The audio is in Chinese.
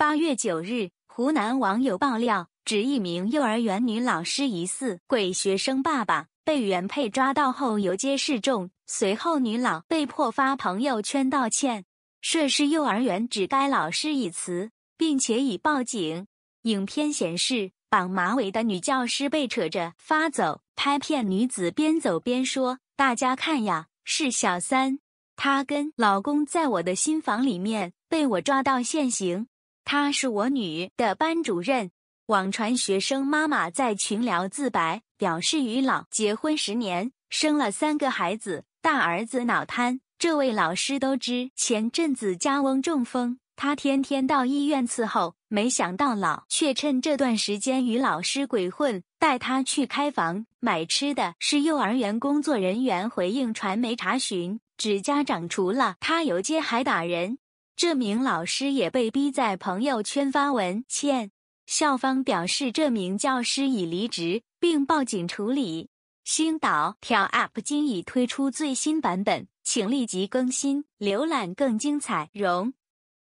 八月九日，湖南网友爆料指一名幼儿园女老师疑似鬼学生爸爸被原配抓到后游街示众，随后女老被迫发朋友圈道歉。涉事幼儿园指该老师已辞，并且已报警。影片显示，绑马尾的女教师被扯着发走，拍片女子边走边说：“大家看呀，是小三，她跟老公在我的新房里面被我抓到现行。”她是我女的班主任，网传学生妈妈在群聊自白，表示与老结婚十年，生了三个孩子，大儿子脑瘫。这位老师都知，前阵子家翁中风，他天天到医院伺候，没想到老却趁这段时间与老师鬼混，带他去开房、买吃的。是幼儿园工作人员回应传媒查询，指家长除了，他游街还打人。这名老师也被逼在朋友圈发文歉。校方表示，这名教师已离职，并报警处理。星岛挑 App 今已推出最新版本，请立即更新，浏览更精彩。容。